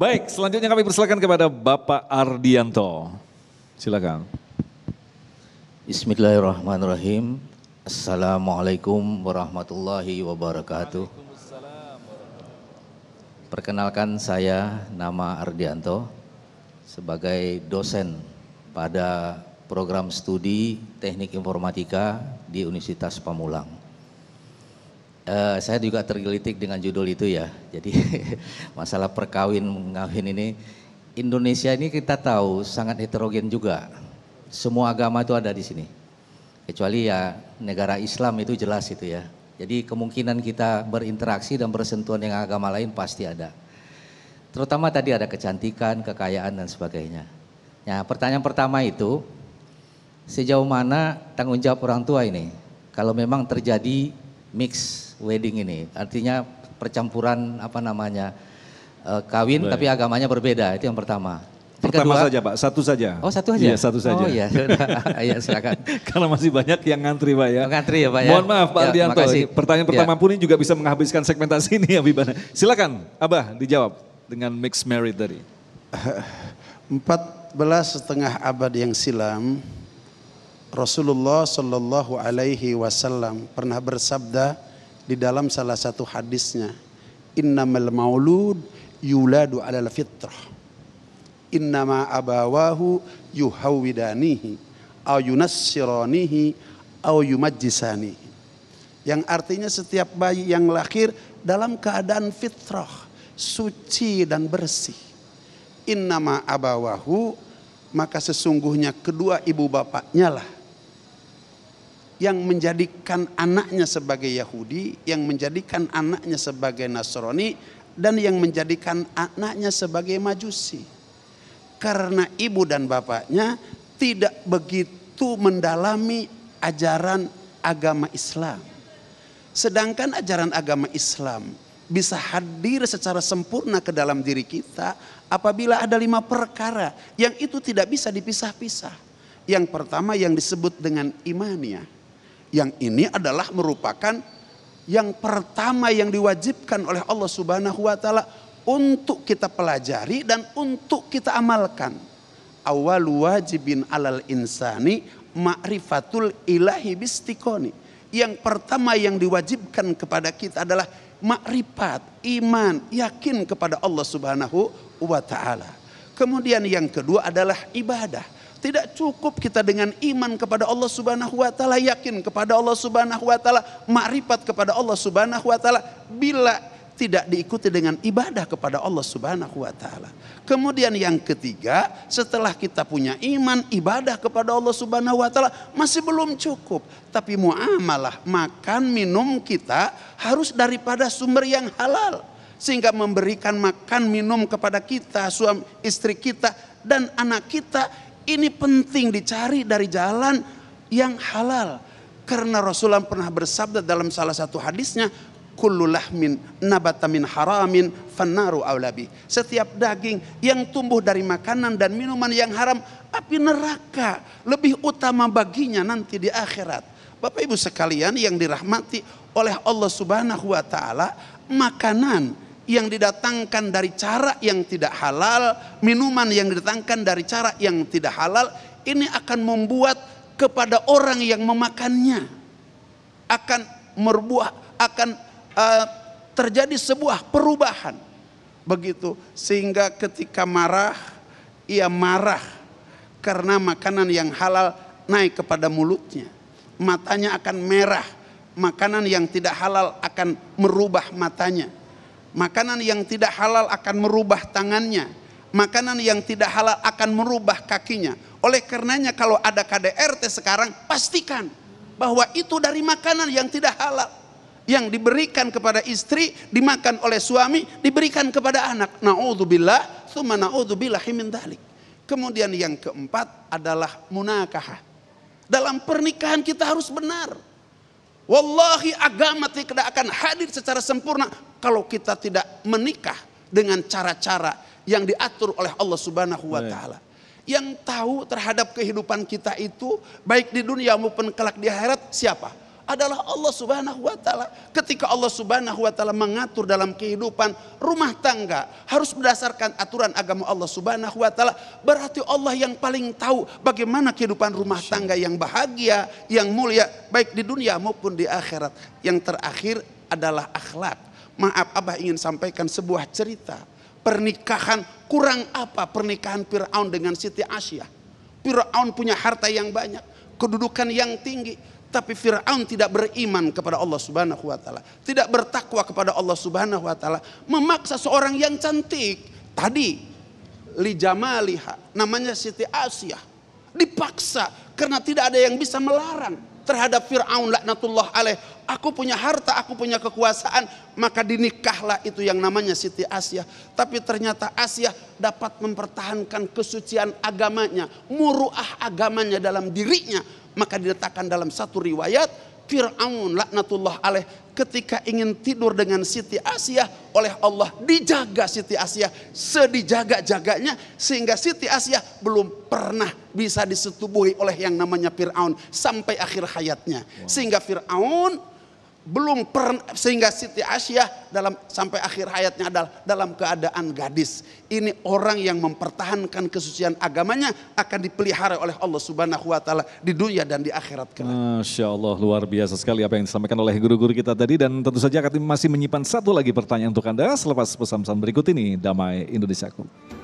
Baik, selanjutnya kami persilakan kepada Bapak Ardianto. Silakan. Bismillahirrahmanirrahim. Assalamualaikum warahmatullahi wabarakatuh. Perkenalkan saya nama Ardianto sebagai dosen pada program studi Teknik Informatika di Universitas Pamulang uh, saya juga tergelitik dengan judul itu ya. Jadi masalah perkawin mengawin ini Indonesia ini kita tahu sangat heterogen juga. Semua agama itu ada di sini. Kecuali ya negara Islam itu jelas itu ya. Jadi kemungkinan kita berinteraksi dan bersentuhan dengan agama lain pasti ada. Terutama tadi ada kecantikan, kekayaan dan sebagainya. Nah, pertanyaan pertama itu sejauh mana tanggung jawab orang tua ini? Kalau memang terjadi mix wedding ini. Artinya percampuran apa namanya uh, kawin Baik. tapi agamanya berbeda. Itu yang pertama. Pertama kedua, saja Pak, satu saja. Oh satu saja? Iya satu oh, saja. Oh iya, iya silakan. Kalau masih banyak yang ngantri Pak ya. Ngantri ya Pak ya. Mohon maaf Pak ya, pertanyaan ya. pertama ya. pun ini juga bisa menghabiskan segmentasi ini ya Bibana. Silakan Abah dijawab dengan mixed married tadi. Empat belas setengah abad yang silam, Rasulullah Shallallahu Alaihi Wasallam pernah bersabda di dalam salah satu hadisnya, Innamal maulud yuladu alal fitrah. Innama abawahu yuhawidanihi au yunassiranihi au Yang artinya setiap bayi yang lahir dalam keadaan fitrah, suci dan bersih. Innama abawahu maka sesungguhnya kedua ibu bapaknya lah yang menjadikan anaknya sebagai Yahudi, yang menjadikan anaknya sebagai Nasrani, dan yang menjadikan anaknya sebagai Majusi. Karena ibu dan bapaknya tidak begitu mendalami ajaran agama Islam. Sedangkan ajaran agama Islam bisa hadir secara sempurna ke dalam diri kita apabila ada lima perkara yang itu tidak bisa dipisah-pisah. Yang pertama yang disebut dengan imaniah yang ini adalah merupakan yang pertama yang diwajibkan oleh Allah Subhanahu wa taala untuk kita pelajari dan untuk kita amalkan. Awal wajibin alal insani ma'rifatul ilahi bistikoni. Yang pertama yang diwajibkan kepada kita adalah makrifat, iman, yakin kepada Allah Subhanahu wa taala. Kemudian yang kedua adalah ibadah tidak cukup kita dengan iman kepada Allah Subhanahu wa taala, yakin kepada Allah Subhanahu wa taala, makrifat kepada Allah Subhanahu wa taala bila tidak diikuti dengan ibadah kepada Allah Subhanahu wa taala. Kemudian yang ketiga, setelah kita punya iman, ibadah kepada Allah Subhanahu wa taala masih belum cukup, tapi muamalah, makan minum kita harus daripada sumber yang halal sehingga memberikan makan minum kepada kita, suami istri kita dan anak kita ini penting dicari dari jalan yang halal. Karena Rasulullah pernah bersabda dalam salah satu hadisnya, kullu lahmin nabata min haramin fannaru awlabi. Setiap daging yang tumbuh dari makanan dan minuman yang haram, api neraka lebih utama baginya nanti di akhirat. Bapak Ibu sekalian yang dirahmati oleh Allah Subhanahu wa taala, makanan yang didatangkan dari cara yang tidak halal, minuman yang didatangkan dari cara yang tidak halal, ini akan membuat kepada orang yang memakannya akan merbuah akan uh, terjadi sebuah perubahan begitu sehingga ketika marah ia marah karena makanan yang halal naik kepada mulutnya matanya akan merah makanan yang tidak halal akan merubah matanya Makanan yang tidak halal akan merubah tangannya. Makanan yang tidak halal akan merubah kakinya. Oleh karenanya kalau ada KDRT sekarang pastikan bahwa itu dari makanan yang tidak halal. Yang diberikan kepada istri, dimakan oleh suami, diberikan kepada anak. Na'udzubillah, summa na'udzubillah himin dhalik. Kemudian yang keempat adalah munakahah. Dalam pernikahan kita harus benar Wallahi agama tidak akan hadir secara sempurna kalau kita tidak menikah dengan cara-cara yang diatur oleh Allah Subhanahu wa taala. Yang tahu terhadap kehidupan kita itu baik di dunia maupun kelak di akhirat siapa? adalah Allah Subhanahu wa taala. Ketika Allah Subhanahu wa taala mengatur dalam kehidupan rumah tangga harus berdasarkan aturan agama Allah Subhanahu wa taala, berarti Allah yang paling tahu bagaimana kehidupan rumah tangga yang bahagia, yang mulia baik di dunia maupun di akhirat. Yang terakhir adalah akhlak. Maaf Abah ingin sampaikan sebuah cerita. Pernikahan kurang apa pernikahan Firaun dengan Siti Asia. Firaun punya harta yang banyak, kedudukan yang tinggi, tapi Firaun tidak beriman kepada Allah Subhanahu wa taala, tidak bertakwa kepada Allah Subhanahu wa taala, memaksa seorang yang cantik tadi li jamaliha, namanya Siti Asia, dipaksa karena tidak ada yang bisa melarang terhadap Firaun laknatullah alaih. Aku punya harta, aku punya kekuasaan, maka dinikahlah itu yang namanya Siti Asia, Tapi ternyata Asia dapat mempertahankan kesucian agamanya, muruah agamanya dalam dirinya maka diletakkan dalam satu riwayat Fir'aun laknatullah alaih ketika ingin tidur dengan Siti Asiyah oleh Allah dijaga Siti Asiyah sedijaga-jaganya sehingga Siti Asiyah belum pernah bisa disetubuhi oleh yang namanya Fir'aun sampai akhir hayatnya. Wow. Sehingga Fir'aun belum pernah sehingga Siti Asyah dalam sampai akhir hayatnya adalah dalam keadaan gadis. Ini orang yang mempertahankan kesucian agamanya akan dipelihara oleh Allah Subhanahu wa taala di dunia dan di akhirat kelak. Masya Allah luar biasa sekali apa yang disampaikan oleh guru-guru kita tadi dan tentu saja kami masih menyimpan satu lagi pertanyaan untuk Anda selepas pesan-pesan berikut ini Damai Indonesiaku.